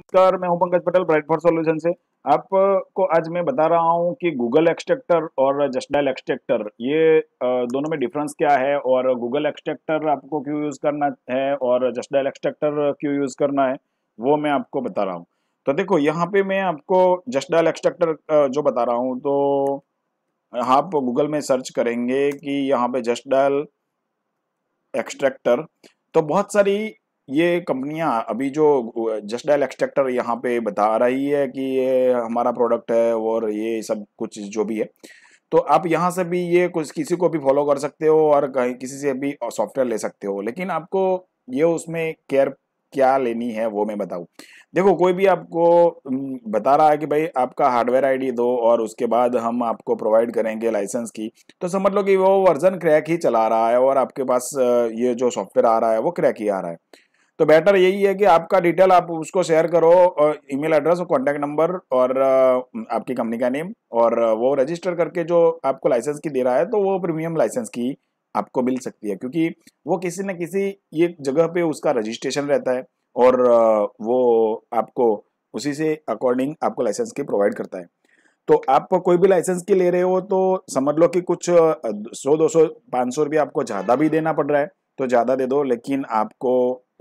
नमस्कार मैं हूं Pankaj Patel bright for solution से आपको आज मैं बता रहा हूं कि गूगल एक्सटेक्टर और जस्ट डायल एक्सटेक्टर ये दोनों में डिफरेंस क्या है और गूगल एक्सटेक्टर आपको क्यों यूज़ करना है और जस्ट डायल एक्सटेक्टर क्यों यूज़ करना है वो मैं आपको बता रहा हूँ तो देखो यहाँ पे मैं आपको जस्ट डायल एक्सटेक्टर जो बता रहा हूँ तो आप गूगल में सर्च करेंगे कि यहाँ पे जस्ट डायल एक्सट्रैक्टर तो बहुत सारी ये कंपनियां अभी जो जस्ट डायल एक्सट्रैक्टर यहाँ पे बता रही है कि ये हमारा प्रोडक्ट है और ये सब कुछ जो भी है तो आप यहाँ से भी ये कुछ किसी को भी फॉलो कर सकते हो और कहीं किसी से भी सॉफ्टवेयर ले सकते हो लेकिन आपको ये उसमें केयर क्या लेनी है वो मैं बताऊँ देखो कोई भी आपको बता रहा है कि भाई आपका हार्डवेयर आईडी दो और उसके बाद हम आपको प्रोवाइड करेंगे लाइसेंस की तो समझ लो कि वो वर्जन क्रैक ही चला रहा है और आपके पास ये जो सॉफ्टवेयर आ रहा है वो क्रैक ही आ रहा है तो बेटर यही है कि आपका डिटेल आप उसको शेयर करो ईमेल एड्रेस और कॉन्टैक्ट नंबर और आपकी कंपनी का नेम और वो रजिस्टर करके जो आपको लाइसेंस की दे रहा है तो वो प्रीमियम लाइसेंस की आपको मिल सकती है क्योंकि वो किसी न किसी ये जगह पे उसका रजिस्ट्रेशन रहता है और वो आपको उसी से अकॉर्डिंग आपको लाइसेंस की प्रोवाइड करता है तो आप कोई भी लाइसेंस की ले रहे हो तो समझ लो कि कुछ सौ दो सौ पाँच सौ रुपये आपको ज़्यादा भी देना पड़ रहा है तो ज़्यादा दे दो लेकिन आपको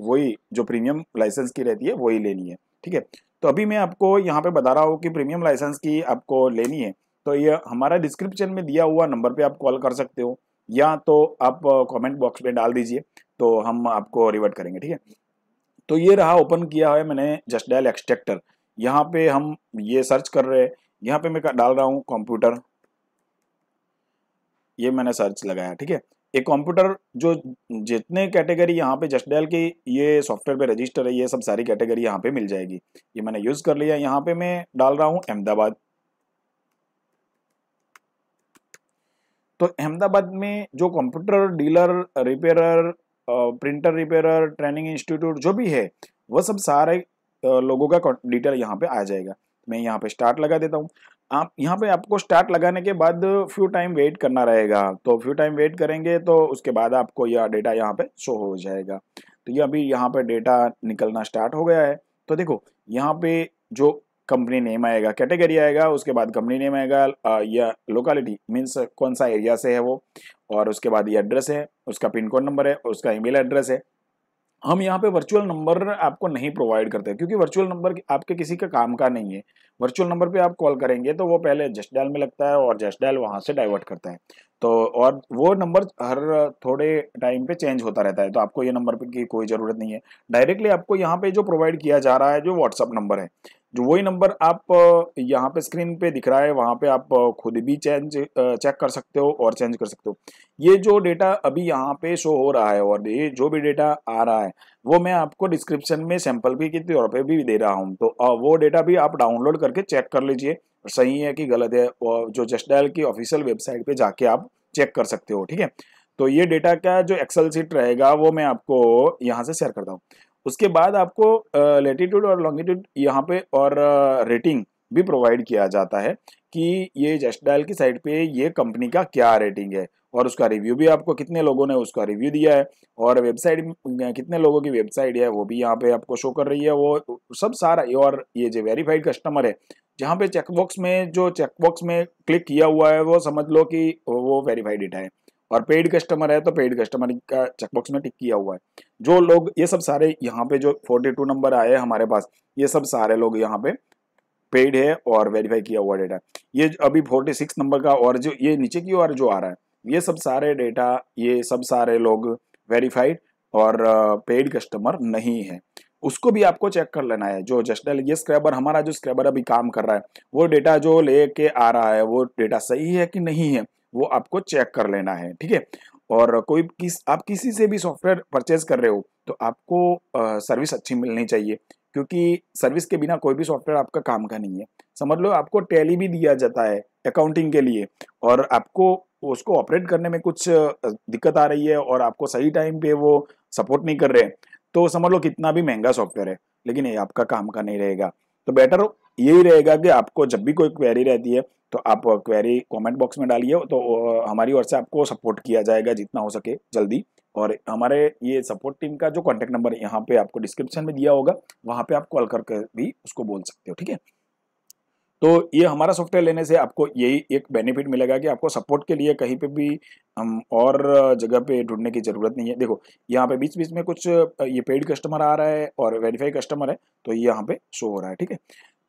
वही जो प्रीमियम लाइसेंस की रहती है वही लेनी है ठीक है तो अभी मैं आपको यहाँ पे बता रहा हूँ कि प्रीमियम लाइसेंस की आपको लेनी है तो ये हमारा डिस्क्रिप्शन में दिया हुआ नंबर पे आप कॉल कर सकते हो या तो आप कमेंट बॉक्स में डाल दीजिए तो हम आपको रिवर्ट करेंगे ठीक है तो ये रहा ओपन किया है मैंने जस्ट डायल एक्सट्रेक्टर यहाँ पे हम ये सर्च कर रहे हैं यहाँ पे मैं डाल रहा हूँ कंप्यूटर ये मैंने सर्च लगाया ठीक है ये कंप्यूटर जो जितने कैटेगरी यहाँ पे जस्ट डेल की ये सॉफ्टवेयर पे रजिस्टर है ये सब सारी कैटेगरी यहाँ पे मिल जाएगी ये मैंने यूज कर लिया यहाँ पे मैं डाल रहा हूँ अहमदाबाद तो अहमदाबाद में जो computer dealer repairer printer repairer training institute जो भी है वह सब सारे लोगों का डिटेल यहाँ पे आ जाएगा मैं यहाँ पे स्टार्ट लगा देता हूँ आप यहाँ पे आपको स्टार्ट लगाने के बाद फ्यू टाइम वेट करना रहेगा तो फ्यू टाइम वेट करेंगे तो उसके बाद आपको यह डेटा यहाँ पे शो हो जाएगा तो ये यह अभी यहाँ पे डेटा निकलना स्टार्ट हो गया है तो देखो यहाँ पे जो कंपनी नेम आएगा कैटेगरी आएगा उसके बाद कंपनी नेम आएगा या लोकेलिटी मीन्स कौन सा एरिया से है वो और उसके बाद ये एड्रेस है उसका पिन कोड नंबर है उसका ईमेल एड्रेस है हम यहाँ पे वर्चुअल नंबर आपको नहीं प्रोवाइड करते क्योंकि वर्चुअल नंबर आपके किसी का काम का नहीं है वर्चुअल नंबर पे आप कॉल करेंगे तो वो पहले जस्ट डायल में लगता है और जस्ट डायल वहाँ से डाइवर्ट करता है तो और वो नंबर हर थोड़े टाइम पे चेंज होता रहता है तो आपको ये नंबर की कोई ज़रूरत नहीं है डायरेक्टली आपको यहाँ पे जो प्रोवाइड किया जा रहा है जो व्हाट्सअप नंबर है जो वही नंबर आप यहाँ पे स्क्रीन पे दिख रहा है वहाँ पे आप खुद भी चेंज चेक कर सकते हो और चेंज कर सकते हो ये जो डेटा अभी यहाँ पे शो हो रहा है और ये जो भी डेटा आ रहा है वो मैं आपको डिस्क्रिप्शन में सैंपल भी के तौर पे भी दे रहा हूँ तो वो डेटा भी आप डाउनलोड करके चेक कर लीजिए सही है कि गलत है और जो जस्ट डायल की ऑफिशियल वेबसाइट पे जाके आप चेक कर सकते हो ठीक है तो ये डेटा का जो एक्सेल सीट रहेगा वो मैं आपको यहाँ से शेयर करता हूँ उसके बाद आपको लेटीट्यूड और लॉन्गिट्यूड यहाँ पे और रेटिंग भी प्रोवाइड किया जाता है कि ये जस्ट डायल की साइट पे ये कंपनी का क्या रेटिंग है और उसका रिव्यू भी आपको कितने लोगों ने उसका रिव्यू दिया है और वेबसाइट कितने लोगों की वेबसाइट है वो भी यहाँ पे आपको शो कर रही है वो सब सारा और ये जो वेरीफाइड कस्टमर है जहाँ पे चेकबॉक्स में जो चेकबॉक्स में क्लिक किया हुआ है वो समझ लो कि वो वेरीफाइड डेटा है और पेड कस्टमर है तो पेड कस्टमर का चेकबॉक्स में टिक किया हुआ है जो लोग ये सब सारे यहाँ पे जो 42 नंबर आए हैं हमारे पास ये सब सारे लोग यहाँ पे पेड है और वेरीफाई किया हुआ डेटा ये अभी 46 नंबर का और जो ये नीचे की ओर जो आ रहा है ये सब सारे डेटा ये सब सारे लोग वेरीफाइड और पेड कस्टमर नहीं है उसको भी आपको चेक कर लेना है जो जस्ट ये स्क्रैबर हमारा जो स्क्रैबर अभी काम कर रहा है वो डेटा जो लेके आ रहा है वो डेटा सही है कि नहीं है वो आपको चेक कर लेना है ठीक है और कोई किस आप किसी से भी सॉफ्टवेयर परचेज कर रहे हो तो आपको आ, सर्विस अच्छी मिलनी चाहिए क्योंकि सर्विस के बिना कोई भी सॉफ्टवेयर आपका काम का नहीं है समझ लो आपको टैली भी दिया जाता है अकाउंटिंग के लिए और आपको उसको ऑपरेट करने में कुछ दिक्कत आ रही है और आपको सही टाइम पे वो सपोर्ट नहीं कर रहे तो समझ लो कितना भी महंगा सॉफ्टवेयर है लेकिन ये आपका काम का नहीं रहेगा तो बेटर यही रहेगा कि आपको जब भी कोई क्वेरी रहती है तो आप क्वेरी कमेंट बॉक्स में डालिए तो हमारी ओर से आपको सपोर्ट किया जाएगा जितना हो सके जल्दी और हमारे ये सपोर्ट टीम का जो कॉन्टेक्ट नंबर यहाँ पे आपको डिस्क्रिप्शन में दिया होगा वहाँ पे आप कॉल करके भी उसको बोल सकते हो ठीक है तो ये हमारा सॉफ्टवेयर लेने से आपको यही एक बेनिफिट मिलेगा कि आपको सपोर्ट के लिए कहीं पे भी हम और जगह पे ढूंढने की ज़रूरत नहीं है देखो यहाँ पे बीच बीच में कुछ ये पेड कस्टमर आ रहा है और वेरीफाई कस्टमर है तो ये यहाँ पे शो हो रहा है ठीक है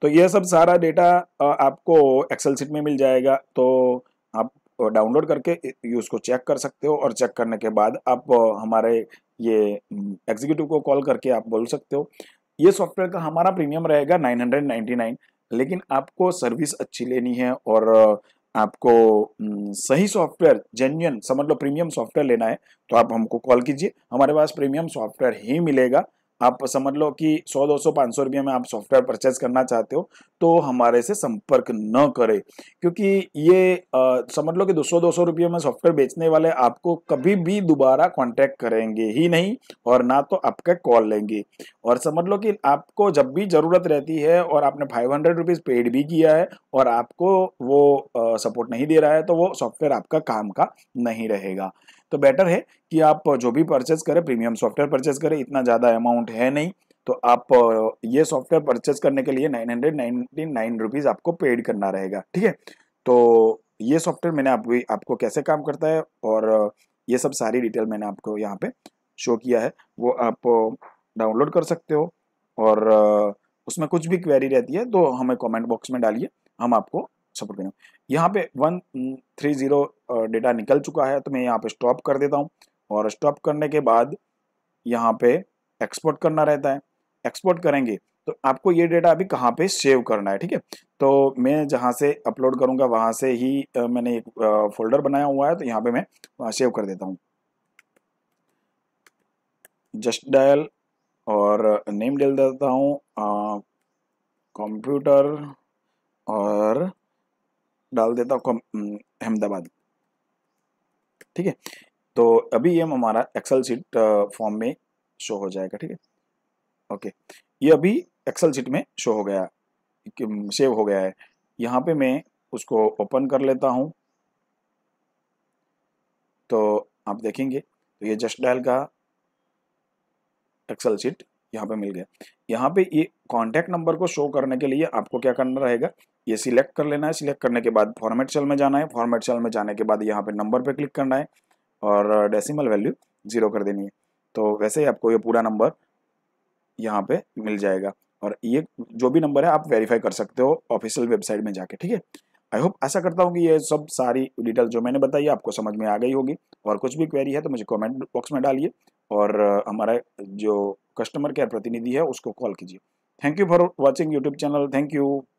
तो यह सब सारा डेटा आपको एक्सेल सीट में मिल जाएगा तो आप डाउनलोड करके उसको चेक कर सकते हो और चेक करने के बाद आप हमारे ये एग्जीक्यूटिव को कॉल करके आप बोल सकते हो ये सॉफ्टवेयर का हमारा प्रीमियम रहेगा 999 लेकिन आपको सर्विस अच्छी लेनी है और आपको सही सॉफ्टवेयर जेन्यन समझ लो प्रीमियम सॉफ्टवेयर लेना है तो आप हमको कॉल कीजिए हमारे पास प्रीमियम सॉफ्टवेयर ही मिलेगा आप समझ लो कि 100 200 500 रुपये में आप सॉफ्टवेयर परचेज करना चाहते हो तो हमारे से संपर्क न करें क्योंकि ये आ, समझ लो कि 200 200 रुपये में सॉफ्टवेयर बेचने वाले आपको कभी भी दोबारा कांटेक्ट करेंगे ही नहीं और ना तो आपका कॉल लेंगे और समझ लो कि आपको जब भी ज़रूरत रहती है और आपने फाइव हंड्रेड रुपीज़ पेड भी किया है और आपको वो सपोर्ट नहीं दे रहा है तो वो सॉफ्टवेयर आपका काम का नहीं रहेगा तो बेटर है कि आप जो भी परचेज करें प्रीमियम सॉफ्टवेयर परचेज करें इतना ज़्यादा अमाउंट है नहीं तो आप ये सॉफ्टवेयर परचेज करने के लिए nine hundred ninety nine rupees आपको पेड करना रहेगा ठीक है तो ये सॉफ्टवेयर मैंने आप आपको कैसे काम करता है और ये सब सारी डिटेल मैंने आपको यहाँ पे शो किया है वो आप डाउनलोड कर सकते हो और उसमें कुछ भी क्वेरी रहती है तो हमें कमेंट बॉक्स में डालिए हम आपको सपोर्ट अच्छा करेंगे यहाँ पे वन थ्री जीरो डेटा निकल चुका है तो मैं यहाँ पे स्टॉप कर देता हूँ और स्टॉप करने के बाद यहाँ पे एक्सपोर्ट करना रहता है एक्सपोर्ट करेंगे तो आपको ये डेटा अभी कहाँ पे सेव करना है ठीक है तो मैं जहाँ से अपलोड करूँगा वहाँ से ही uh, मैंने एक फोल्डर uh, बनाया हुआ है तो यहाँ पे मैं सेव कर देता हूँ जस्ट डायल और नेम डाल देता हूँ कंप्यूटर uh, और डाल देता हूँ अहमदाबाद ठीक है तो अभी ये हमारा एक्सेल सीट फॉर्म में शो हो जाएगा ठीक है ओके ये अभी एक्सेल सीट में शो हो गया सेव हो गया है यहाँ पे मैं उसको ओपन कर लेता हूँ तो आप देखेंगे तो ये जस्ट डायल का एक्सेल सीट यहाँ पे मिल गया यहाँ पे ये कॉन्टैक्ट नंबर को शो करने के लिए आपको क्या करना रहेगा ये सिलेक्ट कर लेना है सिलेक्ट करने के बाद फॉर्मेट सेल में जाना है फॉर्मेट सेल में जाने के बाद यहाँ पे नंबर पे क्लिक करना है और डेसिमल वैल्यू ज़ीरो कर देनी है तो वैसे ही आपको ये पूरा नंबर यहाँ पे मिल जाएगा और ये जो भी नंबर है आप वेरीफाई कर सकते हो ऑफिशियल वेबसाइट में जाके ठीक है आई होप ऐसा करता हूँ कि ये सब सारी डिटेल जो मैंने बताई आपको समझ में आ गई होगी और कुछ भी क्वेरी है तो मुझे कॉमेंट बॉक्स में डालिए और uh, हमारा जो कस्टमर केयर प्रतिनिधि है उसको कॉल कीजिए thank you for watching YouTube channel thank you